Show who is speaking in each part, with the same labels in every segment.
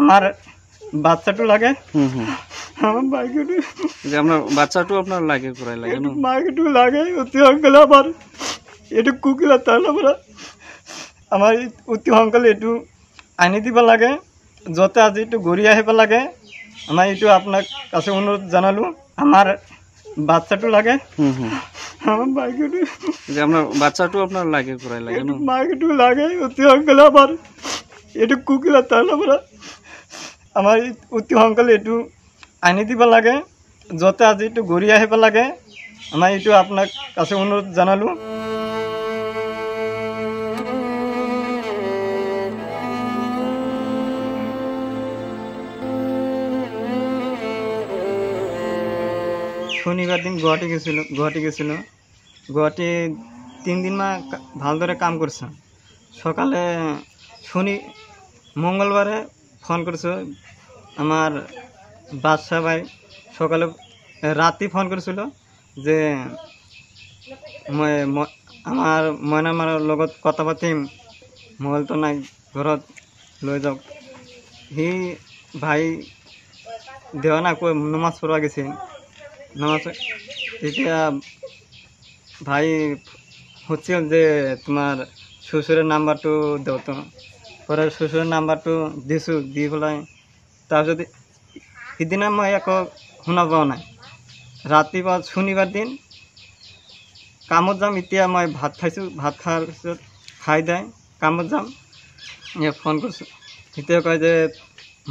Speaker 1: আমাৰ বাচ্চাটো লাগে আমার অতি অঙ্কল আমার এটু কুকিলা তাল আমরা আমার অতি অঙ্কল এটু আনি দিব লাগে যতে আজি এটু গড়ি আহিব লাগে আমার এটু আপনার কাছে অনুরোধ জানালু আমার
Speaker 2: বাচ্চাটো লাগে আমার বাইকটো যে লাগে কোরাই লাগে না
Speaker 1: বাইকটো লাগে অতি অঙ্কল আমার এটু কুকিলা আমাৰ অতি সোনকালে এইটো আনি দিব লাগে য'তে আজি এই ঘূৰি আহিব লাগে আমার এইটো আপোনাক কাছে অনুৰোধ জনালোঁ শনিবার দিন গুহাটি গেছিল গুহাটি গেছিল গুহাটি তিন দিন মা ভালদরে কাম করছে সকালে শনি মঙ্গলবারে ফোন করেছো আমার বাদশাহ ভাই সকালে রাতে ফোন করেছিল যে আমার মইনা মারার লগত কথা পাতিম মোবাইলটো নাই ঘৰত লৈ যাওক সি ভাই দেৱা নাই কৈ নমাজ পঢ়োৱা গেছে নমাজ তেতিয়া ভাই সুধিছিল যে তোমাৰ চুচুৰে নাম্বাৰটো দেউতা পরে শ্বশুরের নাম্বারটো দিছোঁ দি পেলাই তাৰপিছত সিদিনা মই একো শুনা পোৱা নাই ৰাতিপুৱা শনিবাৰ দিন কামত যাম এতিয়া মই ভাত খাইছোঁ ভাত খোৱাৰ পিছত খাই দেয় কামত যাম ফোন ইয়ে কৰিছোঁ এতিয়া কয় যে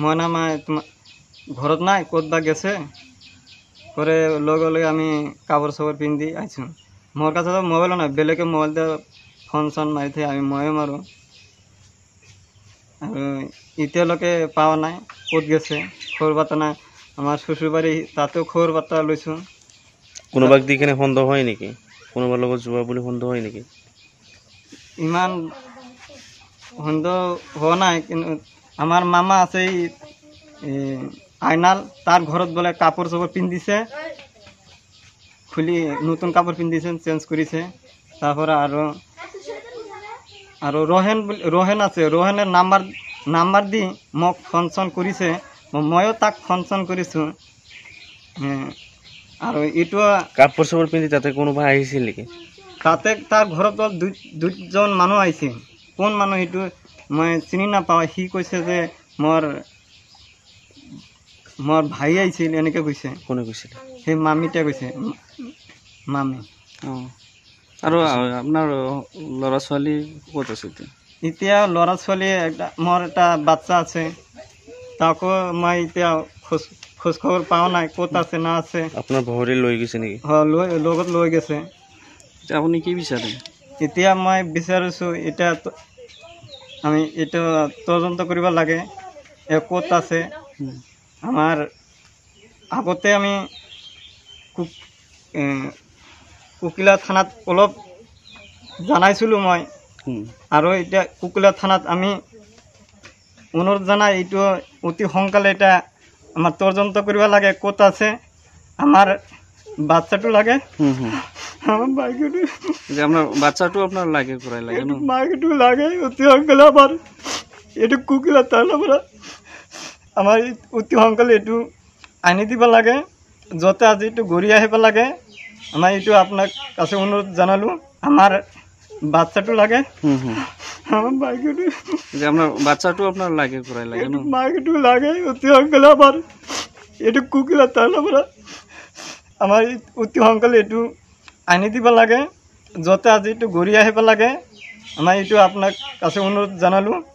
Speaker 1: মই নামাই তোমাৰ ঘৰত নাই ক'ত বা গেছে করে লগে লগে আমি কাপড় সবর পিন্ধি আইছোঁ মোৰ কাছে মোবাইলো নাই বেলেগে মোবাইল দিয়ে ফোন সন মাৰি থাকে আমি ময়ে মাৰোঁ এতিয়ালৈকে পোৱা নাই ক'ত গৈছে খবৰ বাতা নাই আমাৰ শ্বশুৰবাৰী তাতো খবৰ বাতা লৈছোঁ
Speaker 2: কোনোবাক দি কিনে সন্দেহ হয় নেকি কোনোবাৰ লগত যোৱা বুলি সন্দেহ হয় নেকি
Speaker 1: ইমান সন্দেহ হোৱা নাই কিন্তু আমাৰ মামা আছে এই আইনাল তাৰ ঘৰত বোলে কাপোৰ চাপোৰ পিন্ধিছে খুলি নতুন কাপোৰ পিন্ধিছে চেঞ্জ কৰিছে তাৰপৰা আৰু আৰু ৰহেন বুলি ৰহেন আছে ৰহেনে নাম্বাৰ নাম্বাৰ দি মোক ফোনচন কৰিছে ময়ো তাক ফোনচন কৰিছোঁ আৰু এইটো কাপোৰ চাপোৰ পিন্ধি তাতে কোনোবা আহিছিল নেকি তাতে তাৰ ঘৰত অলপ দুই দুজন মানুহ আহিছে কোন মানুহ সেইটো মই চিনি নাপাওঁ সি কৈছে যে মোৰ মোৰ ভাই আহিছিল এনেকৈ কৈছে কোনে কৈছিল সেই মামীতে কৈছে মামী অঁ
Speaker 2: আৰু আপোনাৰ ল'ৰা
Speaker 1: ছোৱালী ক'ত আছে এতিয়া ল'ৰা ছোৱালী মোৰ এটা বাচ্ছা আছে তাকো মই এতিয়া খোজ খোজ খবৰ পাওঁ নাই ক'ত আছে না আছে
Speaker 2: আপোনাৰ ভৰি লৈ গৈছে
Speaker 1: নেকি লগত লৈ গৈছে এতিয়া আপুনি কি বিচাৰে এতিয়া মই বিচাৰিছোঁ এতিয়া আমি এইটো তদন্ত কৰিব লাগে ক'ত আছে আমাৰ আগতে আমি কুকিলা থানাত অলপ জানাইছিলোঁ মই আৰু এতিয়া কুকিলা থানাত আমি অনুৰোধ জানাই এইটো অতি সোনকালে এটা আমাৰ তৰ্জন্ত কৰিব লাগে ক'ত আছে আমাৰ বাচ্চাটো লাগে আমার বাইকটু
Speaker 2: যে আপনার বাচ্চাটু আপনার লাগে ঘোরায়
Speaker 1: লাগে অতি অঙ্কল আবার একটু কুকিলা তার আমরা আমার অতি অঙ্কল একটু আনি দিব লাগে যতে আজি একটু ঘুরি আহিবা লাগে আমাৰ এইটো আপোনাক কাছে অনুৰোধ জনালোঁ আমাৰ বাচ্চাটো লাগে আমাৰ বাইকটো
Speaker 2: যে বাচ্চাটো আপনাৰ লাগে কৰাই লাগে
Speaker 1: বাইকটো লাগে অতি সোনকালে আমাৰ এইটো কুকিলা তাহলে আমার অতি সোনকালে এইটো আনি দিব লাগে যাতে আজি এটু ঘুরি আহিব লাগে আমাৰ এইটো আপোনাক কাছে অনুৰোধ জনালোঁ